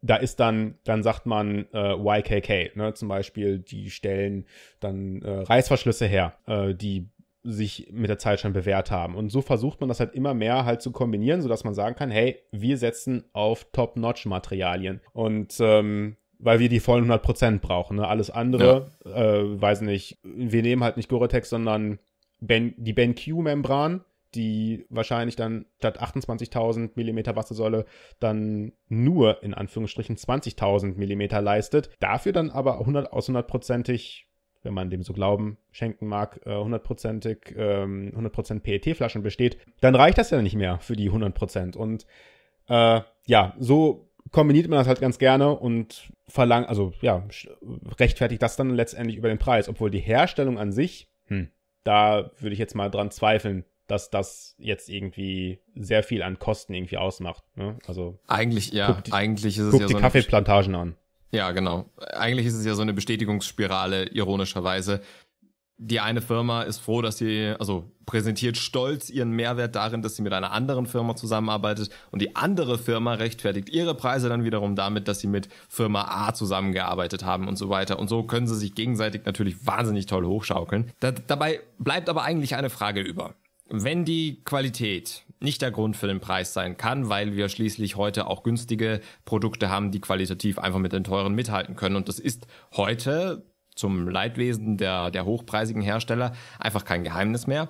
Da ist dann, dann sagt man äh, YKK, ne, zum Beispiel, die stellen dann äh, Reißverschlüsse her, äh, die sich mit der Zeit schon bewährt haben. Und so versucht man das halt immer mehr halt zu kombinieren, sodass man sagen kann, hey, wir setzen auf Top-Notch-Materialien. Und ähm, weil wir die vollen 100% brauchen. Ne? Alles andere, ja. äh, weiß nicht, wir nehmen halt nicht Gore-Tex, sondern ben, die BenQ-Membran, die wahrscheinlich dann statt 28.000 mm Wassersäule dann nur in Anführungsstrichen 20.000 mm leistet. Dafür dann aber 100 aus 100%ig wenn man dem so glauben schenken mag, 100%ig, 100% PET-Flaschen besteht, dann reicht das ja nicht mehr für die 100%. Und äh, ja, so kombiniert man das halt ganz gerne und verlangt, also ja, rechtfertigt das dann letztendlich über den Preis, obwohl die Herstellung an sich, hm, da würde ich jetzt mal dran zweifeln, dass das jetzt irgendwie sehr viel an Kosten irgendwie ausmacht. Ne? Also eigentlich ja, guck die, eigentlich ist es guck ja die so Kaffeeplantagen an. Ja, genau. Eigentlich ist es ja so eine Bestätigungsspirale, ironischerweise, die eine Firma ist froh, dass sie, also präsentiert stolz ihren Mehrwert darin, dass sie mit einer anderen Firma zusammenarbeitet und die andere Firma rechtfertigt ihre Preise dann wiederum damit, dass sie mit Firma A zusammengearbeitet haben und so weiter. Und so können sie sich gegenseitig natürlich wahnsinnig toll hochschaukeln. Da, dabei bleibt aber eigentlich eine Frage über. Wenn die Qualität nicht der Grund für den Preis sein kann, weil wir schließlich heute auch günstige Produkte haben, die qualitativ einfach mit den teuren mithalten können. Und das ist heute zum Leidwesen der, der hochpreisigen Hersteller einfach kein Geheimnis mehr.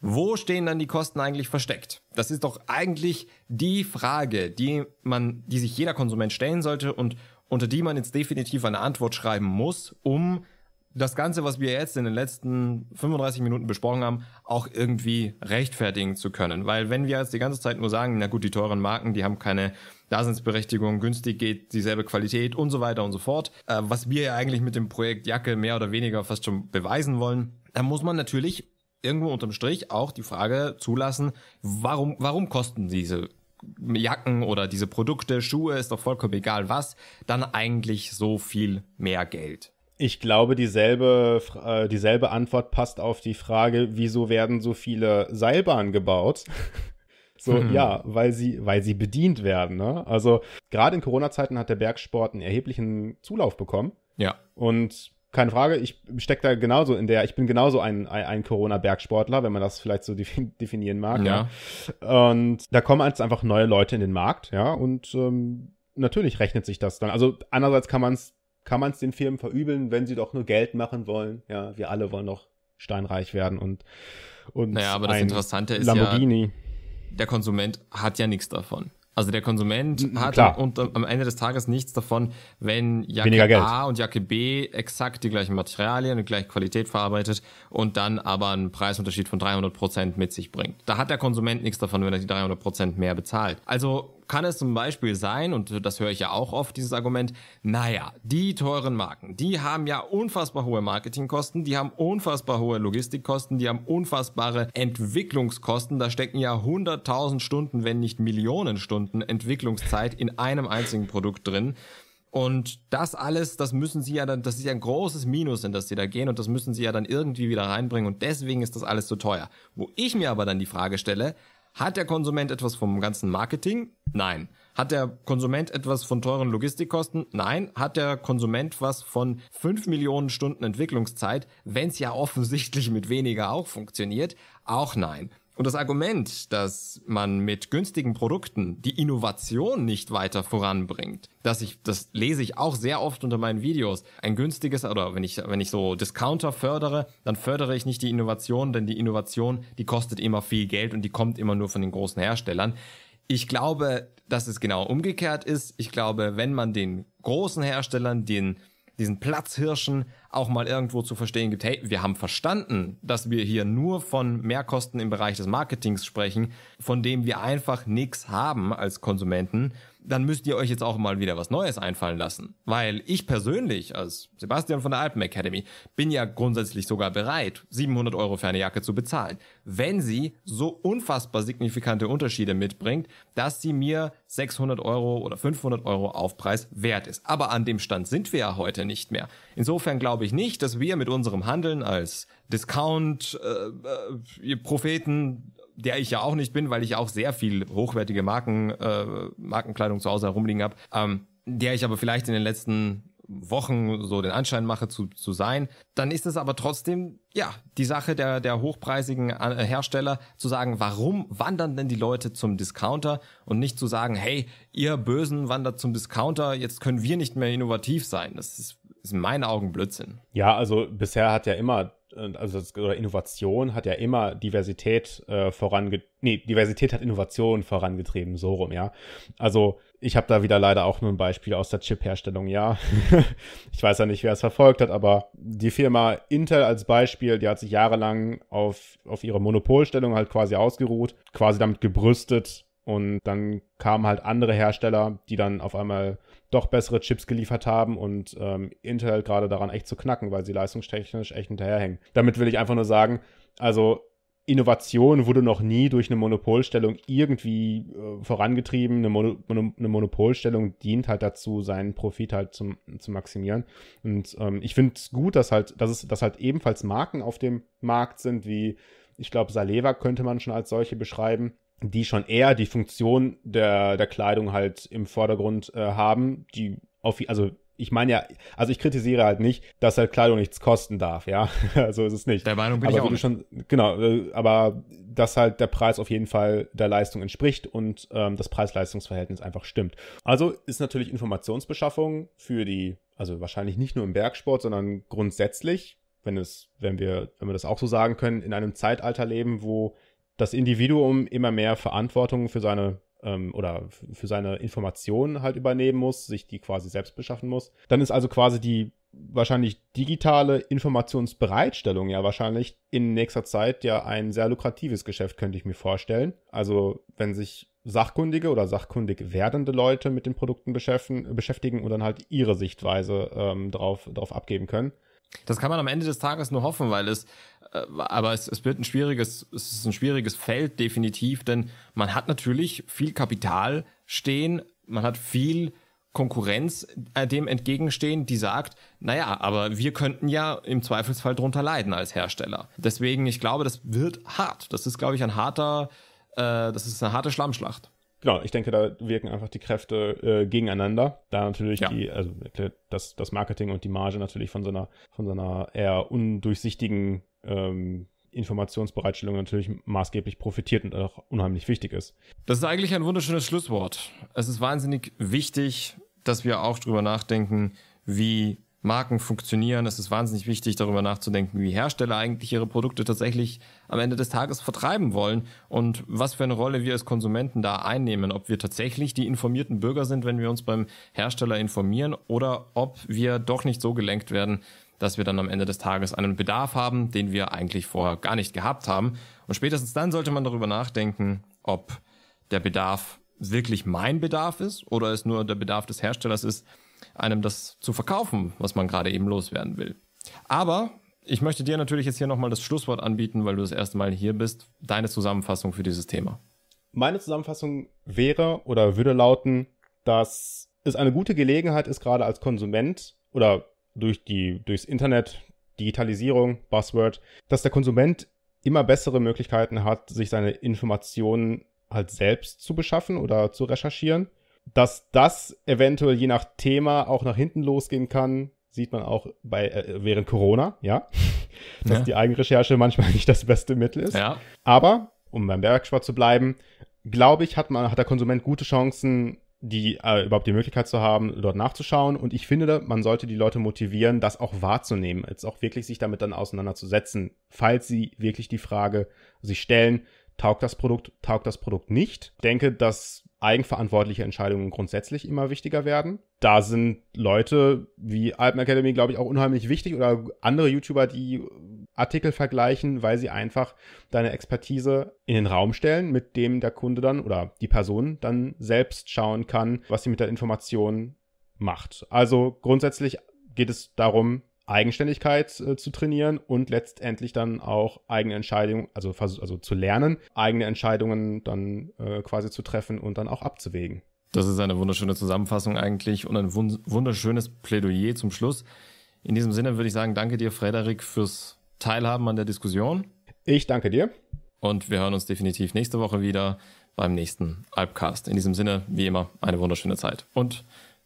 Wo stehen dann die Kosten eigentlich versteckt? Das ist doch eigentlich die Frage, die man, die sich jeder Konsument stellen sollte und unter die man jetzt definitiv eine Antwort schreiben muss, um das Ganze, was wir jetzt in den letzten 35 Minuten besprochen haben, auch irgendwie rechtfertigen zu können. Weil wenn wir jetzt die ganze Zeit nur sagen, na gut, die teuren Marken, die haben keine Daseinsberechtigung, günstig geht dieselbe Qualität und so weiter und so fort, äh, was wir ja eigentlich mit dem Projekt Jacke mehr oder weniger fast schon beweisen wollen, dann muss man natürlich irgendwo unterm Strich auch die Frage zulassen, warum, warum kosten diese Jacken oder diese Produkte, Schuhe, ist doch vollkommen egal was, dann eigentlich so viel mehr Geld. Ich glaube, dieselbe, äh, dieselbe Antwort passt auf die Frage, wieso werden so viele Seilbahnen gebaut? <laughs> so, mhm. ja, weil sie, weil sie bedient werden. Ne? Also gerade in Corona-Zeiten hat der Bergsport einen erheblichen Zulauf bekommen. Ja. Und keine Frage, ich stecke da genauso in der, ich bin genauso ein, ein, Corona-Bergsportler, wenn man das vielleicht so definieren mag. Ja. ja. Ne? Und da kommen jetzt einfach neue Leute in den Markt, ja, und ähm, natürlich rechnet sich das dann. Also andererseits kann man es kann man es den Firmen verübeln, wenn sie doch nur Geld machen wollen. Ja, wir alle wollen doch steinreich werden und und naja, aber das Interessante ist Lamborghini. ja, der Konsument hat ja nichts davon. Also der Konsument hat Klar. Äh, am Ende des Tages nichts davon, wenn Jacke A und Jacke B exakt die gleichen Materialien und gleiche Qualität verarbeitet und dann aber einen Preisunterschied von 300 Prozent mit sich bringt. Da hat der Konsument nichts davon, wenn er die 300 Prozent mehr bezahlt. Also kann es zum Beispiel sein, und das höre ich ja auch oft, dieses Argument, naja, die teuren Marken, die haben ja unfassbar hohe Marketingkosten, die haben unfassbar hohe Logistikkosten, die haben unfassbare Entwicklungskosten, da stecken ja hunderttausend Stunden, wenn nicht Millionen Stunden Entwicklungszeit in einem einzigen Produkt drin. Und das alles, das müssen sie ja dann, das ist ja ein großes Minus, in das sie da gehen und das müssen sie ja dann irgendwie wieder reinbringen und deswegen ist das alles so teuer. Wo ich mir aber dann die Frage stelle, hat der Konsument etwas vom ganzen Marketing? Nein. Hat der Konsument etwas von teuren Logistikkosten? Nein. Hat der Konsument was von 5 Millionen Stunden Entwicklungszeit, wenn es ja offensichtlich mit weniger auch funktioniert? Auch nein. Und das Argument, dass man mit günstigen Produkten die Innovation nicht weiter voranbringt, dass ich, das lese ich auch sehr oft unter meinen Videos. Ein günstiges, oder wenn ich, wenn ich so Discounter fördere, dann fördere ich nicht die Innovation, denn die Innovation, die kostet immer viel Geld und die kommt immer nur von den großen Herstellern. Ich glaube, dass es genau umgekehrt ist. Ich glaube, wenn man den großen Herstellern den diesen Platzhirschen auch mal irgendwo zu verstehen gibt, hey, wir haben verstanden, dass wir hier nur von Mehrkosten im Bereich des Marketings sprechen, von dem wir einfach nichts haben als Konsumenten dann müsst ihr euch jetzt auch mal wieder was Neues einfallen lassen. Weil ich persönlich, als Sebastian von der Alpen Academy, bin ja grundsätzlich sogar bereit, 700 Euro für eine Jacke zu bezahlen, wenn sie so unfassbar signifikante Unterschiede mitbringt, dass sie mir 600 Euro oder 500 Euro Aufpreis wert ist. Aber an dem Stand sind wir ja heute nicht mehr. Insofern glaube ich nicht, dass wir mit unserem Handeln als Discount-Propheten äh, äh, der ich ja auch nicht bin, weil ich auch sehr viel hochwertige Marken, äh, Markenkleidung zu Hause herumliegen habe, ähm, der ich aber vielleicht in den letzten Wochen so den Anschein mache zu, zu sein, dann ist es aber trotzdem, ja, die Sache der, der hochpreisigen äh, Hersteller zu sagen, warum wandern denn die Leute zum Discounter und nicht zu sagen, hey, ihr Bösen wandert zum Discounter, jetzt können wir nicht mehr innovativ sein. Das ist, ist in meinen Augen Blödsinn. Ja, also bisher hat ja immer also das, oder Innovation hat ja immer Diversität äh, vorange nee, Diversität hat Innovation vorangetrieben, so rum, ja. Also ich habe da wieder leider auch nur ein Beispiel aus der Chip-Herstellung, ja. <laughs> ich weiß ja nicht, wer es verfolgt hat, aber die Firma Intel als Beispiel, die hat sich jahrelang auf, auf ihre Monopolstellung halt quasi ausgeruht, quasi damit gebrüstet und dann kamen halt andere Hersteller, die dann auf einmal doch bessere Chips geliefert haben und ähm, Intel gerade daran echt zu knacken, weil sie leistungstechnisch echt hinterherhängen. Damit will ich einfach nur sagen, also Innovation wurde noch nie durch eine Monopolstellung irgendwie äh, vorangetrieben. Eine, Mono eine, Monopolstellung dient halt dazu, seinen Profit halt zum, zu maximieren. Und ähm, ich finde es gut, dass halt, dass es, dass halt ebenfalls Marken auf dem Markt sind, wie ich glaube, Saleva könnte man schon als solche beschreiben, die schon eher die Funktion der, der Kleidung halt im Vordergrund äh, haben, die auf, also ich meine ja, also ich kritisiere halt nicht, dass halt Kleidung nichts kosten darf, ja. <laughs> so ist es nicht. Der Meinung bin aber ich auch. Nicht. Schon, genau, äh, aber dass halt der Preis auf jeden Fall der Leistung entspricht und ähm, das Preis-Leistungs-Verhältnis einfach stimmt. Also ist natürlich Informationsbeschaffung für die, also wahrscheinlich nicht nur im Bergsport, sondern grundsätzlich, wenn es, wenn wir, wenn wir das auch so sagen können, in einem Zeitalter leben, wo das Individuum immer mehr Verantwortung für seine ähm, oder für seine Informationen halt übernehmen muss, sich die quasi selbst beschaffen muss. Dann ist also quasi die wahrscheinlich digitale Informationsbereitstellung ja wahrscheinlich in nächster Zeit ja ein sehr lukratives Geschäft, könnte ich mir vorstellen. Also wenn sich sachkundige oder sachkundig werdende Leute mit den Produkten beschäftigen, und dann halt ihre Sichtweise ähm, drauf, drauf abgeben können. Das kann man am Ende des Tages nur hoffen, weil es, äh, aber es, es wird ein schwieriges, es ist ein schwieriges Feld definitiv, denn man hat natürlich viel Kapital stehen, man hat viel Konkurrenz äh, dem entgegenstehen, die sagt, naja, aber wir könnten ja im Zweifelsfall drunter leiden als Hersteller. Deswegen, ich glaube, das wird hart. Das ist, glaube ich, ein harter, äh, das ist eine harte Schlammschlacht genau, ich denke, da wirken einfach die Kräfte äh, gegeneinander. Da natürlich ja. die, also das, das Marketing und die Marge natürlich von so einer, von so einer eher undurchsichtigen ähm, Informationsbereitstellung natürlich maßgeblich profitiert und auch unheimlich wichtig ist. Das ist eigentlich ein wunderschönes Schlusswort. Es ist wahnsinnig wichtig, dass wir auch drüber nachdenken, wie Marken funktionieren. Es ist wahnsinnig wichtig, darüber nachzudenken, wie Hersteller eigentlich ihre Produkte tatsächlich am Ende des Tages vertreiben wollen und was für eine Rolle wir als Konsumenten da einnehmen. Ob wir tatsächlich die informierten Bürger sind, wenn wir uns beim Hersteller informieren oder ob wir doch nicht so gelenkt werden, dass wir dann am Ende des Tages einen Bedarf haben, den wir eigentlich vorher gar nicht gehabt haben. Und spätestens dann sollte man darüber nachdenken, ob der Bedarf wirklich mein Bedarf ist oder es nur der Bedarf des Herstellers ist, einem das zu verkaufen, was man gerade eben loswerden will. Aber ich möchte dir natürlich jetzt hier nochmal das Schlusswort anbieten, weil du das erste Mal hier bist. Deine Zusammenfassung für dieses Thema. Meine Zusammenfassung wäre oder würde lauten, dass es eine gute Gelegenheit ist, gerade als Konsument oder durch die, durchs Internet, Digitalisierung, Buzzword, dass der Konsument immer bessere Möglichkeiten hat, sich seine Informationen halt selbst zu beschaffen oder zu recherchieren dass das eventuell je nach Thema auch nach hinten losgehen kann, sieht man auch bei äh, während Corona, ja, <laughs> dass ja. die Eigenrecherche manchmal <laughs> nicht das beste Mittel ist. Ja. Aber um beim Bergsport zu bleiben, glaube ich, hat man hat der Konsument gute Chancen, die äh, überhaupt die Möglichkeit zu haben, dort nachzuschauen. Und ich finde, man sollte die Leute motivieren, das auch wahrzunehmen, jetzt auch wirklich sich damit dann auseinanderzusetzen, falls sie wirklich die Frage sich stellen, taugt das Produkt, taugt das Produkt nicht. Ich denke, dass eigenverantwortliche Entscheidungen grundsätzlich immer wichtiger werden. Da sind Leute wie Alpen Academy, glaube ich, auch unheimlich wichtig oder andere YouTuber, die Artikel vergleichen, weil sie einfach deine Expertise in den Raum stellen, mit dem der Kunde dann oder die Person dann selbst schauen kann, was sie mit der Information macht. Also grundsätzlich geht es darum, Eigenständigkeit äh, zu trainieren und letztendlich dann auch eigene Entscheidungen, also, also zu lernen, eigene Entscheidungen dann äh, quasi zu treffen und dann auch abzuwägen. Das ist eine wunderschöne Zusammenfassung eigentlich und ein wunderschönes Plädoyer zum Schluss. In diesem Sinne würde ich sagen, danke dir, Frederik, fürs Teilhaben an der Diskussion. Ich danke dir. Und wir hören uns definitiv nächste Woche wieder beim nächsten Alpcast. In diesem Sinne, wie immer, eine wunderschöne Zeit und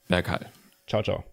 Bergheil. Ciao, ciao.